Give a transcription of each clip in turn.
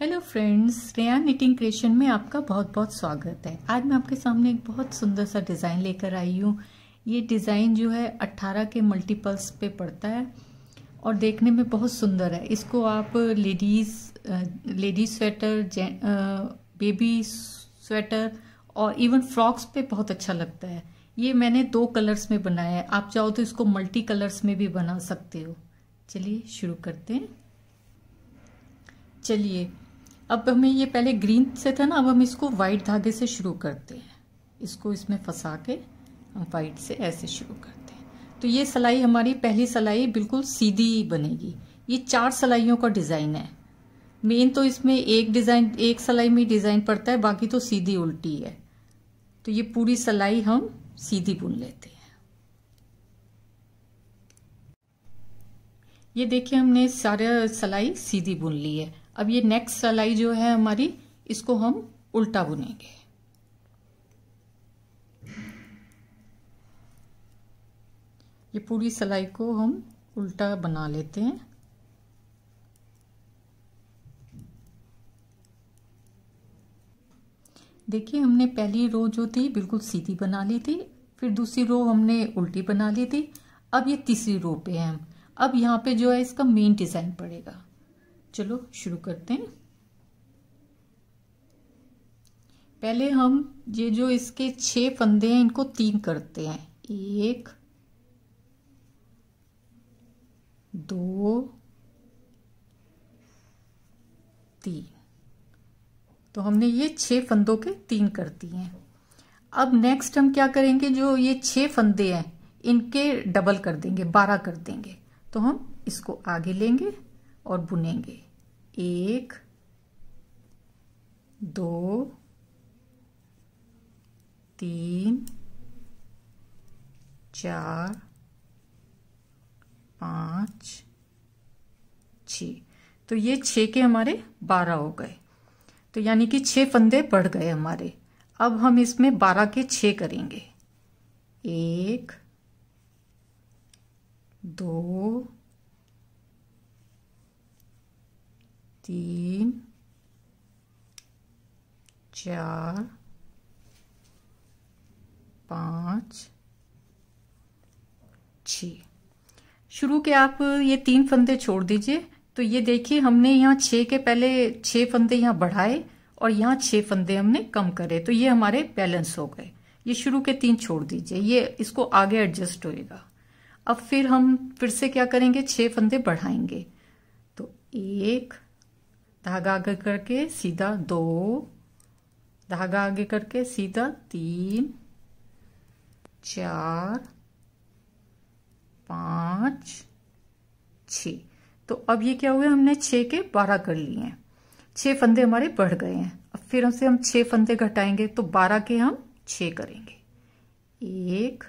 hello friends Reya knitting creation में आपका बहुत बहुत स्वागत है आज मैं आपके सामने एक बहुत सुंदर सा डिज़ाइन लेकर आई हूँ ये डिज़ाइन जो है 18 के मल्टीपल्स पे पड़ता है और देखने में बहुत सुंदर है इसको आप ladies ladies sweater baby sweater और इवन फ्रॉक्स पे बहुत अच्छा लगता है ये मैंने दो कलर्स में बनाया है आप चाहो तो इसको मल्टी कलर्स में भी बना सकते हो चलिए शुरू करते हैं चलिए अब हमें ये पहले ग्रीन से था ना अब हम इसको वाइट धागे से शुरू करते हैं इसको इसमें फंसा के हम वाइट से ऐसे शुरू करते हैं तो ये सलाई हमारी पहली सलाई बिल्कुल सीधी बनेगी ये चार सलाइयों का डिज़ाइन है मेन तो इसमें एक डिज़ाइन एक सलाई में डिज़ाइन पड़ता है बाकी तो सीधी उल्टी है तो ये पूरी सलाई हम सीधी बुन लेते हैं ये देखिए हमने सारे सलाई सीधी बुन ली है अब ये नेक्स्ट सलाई जो है हमारी इसको हम उल्टा बुनेंगे ये पूरी सलाई को हम उल्टा बना लेते हैं देखिए हमने पहली रो जो थी बिल्कुल सीधी बना ली थी फिर दूसरी रो हमने उल्टी बना ली थी अब ये तीसरी रो पे है हम अब यहाँ पे जो है इसका मेन डिज़ाइन पड़ेगा चलो शुरू करते हैं पहले हम ये जो इसके छह फंदे हैं इनको तीन करते हैं एक दो तीन तो हमने ये छह फंदों के तीन कर दिए हैं अब नेक्स्ट हम क्या करेंगे जो ये छह फंदे हैं इनके डबल कर देंगे बारह कर देंगे तो हम इसको आगे लेंगे और बुनेंगे एक दो तीन चार पाँच छ तो ये छः के हमारे बारह हो गए तो यानी कि छः फंदे बढ़ गए हमारे अब हम इसमें बारह के छः करेंगे एक दो तीन चार पाँच छ शुरू के आप ये तीन फंदे छोड़ दीजिए तो ये देखिए हमने यहाँ छः के पहले छः फंदे यहाँ बढ़ाए और यहाँ छः फंदे हमने कम करे तो ये हमारे बैलेंस हो गए ये शुरू के तीन छोड़ दीजिए ये इसको आगे एडजस्ट होएगा अब फिर हम फिर से क्या करेंगे छः फंदे बढ़ाएंगे तो एक धागा आगे करके सीधा दो धागा आगे करके सीधा तीन चार पाँच छ तो अब ये क्या हुआ हमने छः के बारह कर लिए हैं छः फंदे हमारे बढ़ गए हैं अब फिर हमसे हम छः फंदे घटाएंगे तो बारह के हम छः करेंगे एक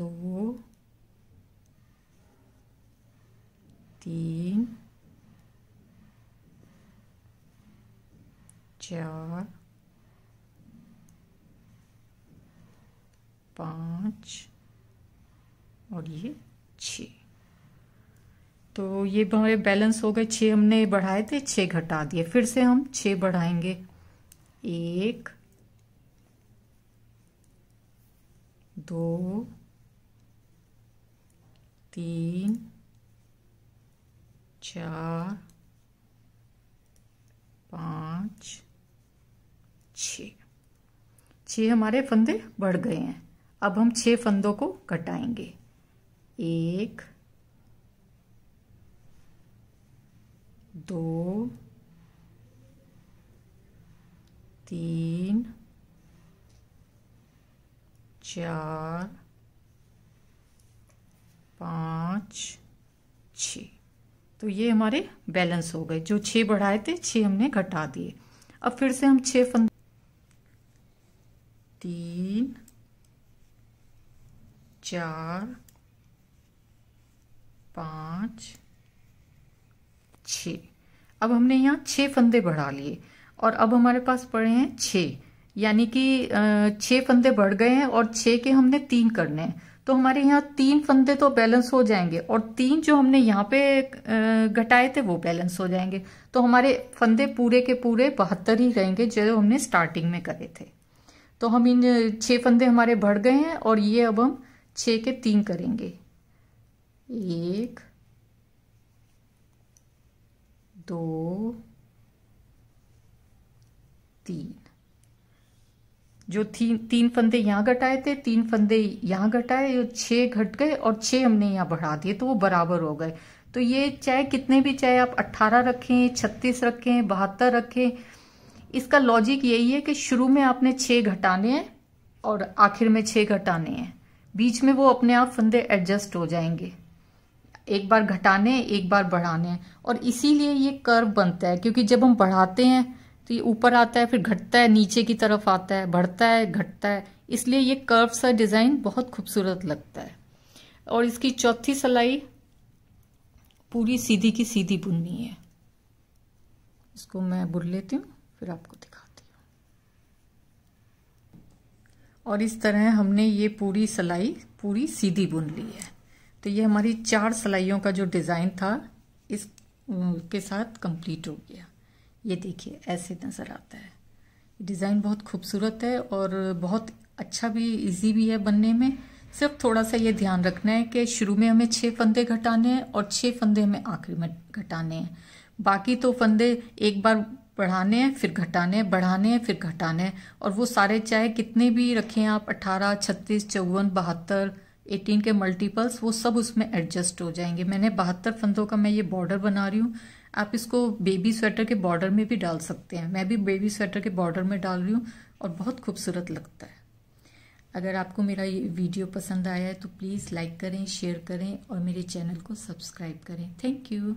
दो तीन चार पाँच और ये छ तो ये हमारे बैलेंस हो गए छः हमने बढ़ाए थे छः घटा दिए फिर से हम छः बढ़ाएंगे एक दो तीन चार पाँच छ छ हमारे फंदे बढ़ गए हैं अब हम छः फंदों को कटाएंगे एक दो तीन चार पाँच छ तो ये हमारे बैलेंस हो गए जो छः बढ़ाए थे छः हमने घटा दिए अब फिर से हम छः फंद तीन चार पाँच छ अब हमने यहाँ छः फंदे बढ़ा लिए और अब हमारे पास पड़े हैं छः यानी कि छः फंदे बढ़ गए हैं और छः के हमने तीन करने हैं तो हमारे यहाँ तीन फंदे तो बैलेंस हो जाएंगे और तीन जो हमने यहाँ पे घटाए थे वो बैलेंस हो जाएंगे तो हमारे फंदे पूरे के पूरे बहत्तर ही रहेंगे जो हमने स्टार्टिंग में करे थे तो हम इन छः फंदे हमारे बढ़ गए हैं और ये अब हम छः के तीन करेंगे एक दो तीन जो थी, तीन फंदे यहाँ घटाए थे तीन फंदे यहाँ घटाए छः घट गए और छः हमने यहाँ बढ़ा दिए तो वो बराबर हो गए तो ये चाहे कितने भी चाहे आप 18 रखें 36 रखें बहत्तर रखें इसका लॉजिक यही है कि शुरू में आपने छः घटाने हैं और आखिर में छः घटाने हैं बीच में वो अपने आप फंदे एडजस्ट हो जाएंगे एक बार घटाने एक बार बढ़ाने और इसीलिए ये कर्व बनता है क्योंकि जब हम बढ़ाते हैं तो ये ऊपर आता है फिर घटता है नीचे की तरफ आता है बढ़ता है घटता है इसलिए ये कर्व सा डिज़ाइन बहुत खूबसूरत लगता है और इसकी चौथी सलाई पूरी सीधी की सीधी बुननी है इसको मैं बुन लेती हूँ फिर आपको दिखाती हूँ और इस तरह हमने ये पूरी सलाई पूरी सीधी बुन ली है तो ये हमारी चार सिलाइयों का जो डिज़ाइन था इस के साथ कंप्लीट हो गया ये देखिए ऐसे नज़र आता है डिज़ाइन बहुत खूबसूरत है और बहुत अच्छा भी इजी भी है बनने में सिर्फ थोड़ा सा ये ध्यान रखना है कि शुरू में हमें छः फंदे घटाने हैं और छः फंदे हमें आखिरी में घटाने हैं बाकी तो फंदे एक बार बढ़ाने हैं फिर घटाने हैं बढ़ाने हैं फिर घटाने हैं और वो सारे चाहे कितने भी रखें आप अट्ठारह छत्तीस चौवन बहत्तर एटीन के मल्टीपल्स वो सब उसमें एडजस्ट हो जाएंगे मैंने बहत्तर फंदों का मैं ये बॉर्डर बना रही हूँ आप इसको बेबी स्वेटर के बॉर्डर में भी डाल सकते हैं मैं भी बेबी स्वेटर के बॉर्डर में डाल रही हूँ और बहुत खूबसूरत लगता है अगर आपको मेरा ये वीडियो पसंद आया है तो प्लीज़ लाइक करें शेयर करें और मेरे चैनल को सब्सक्राइब करें थैंक यू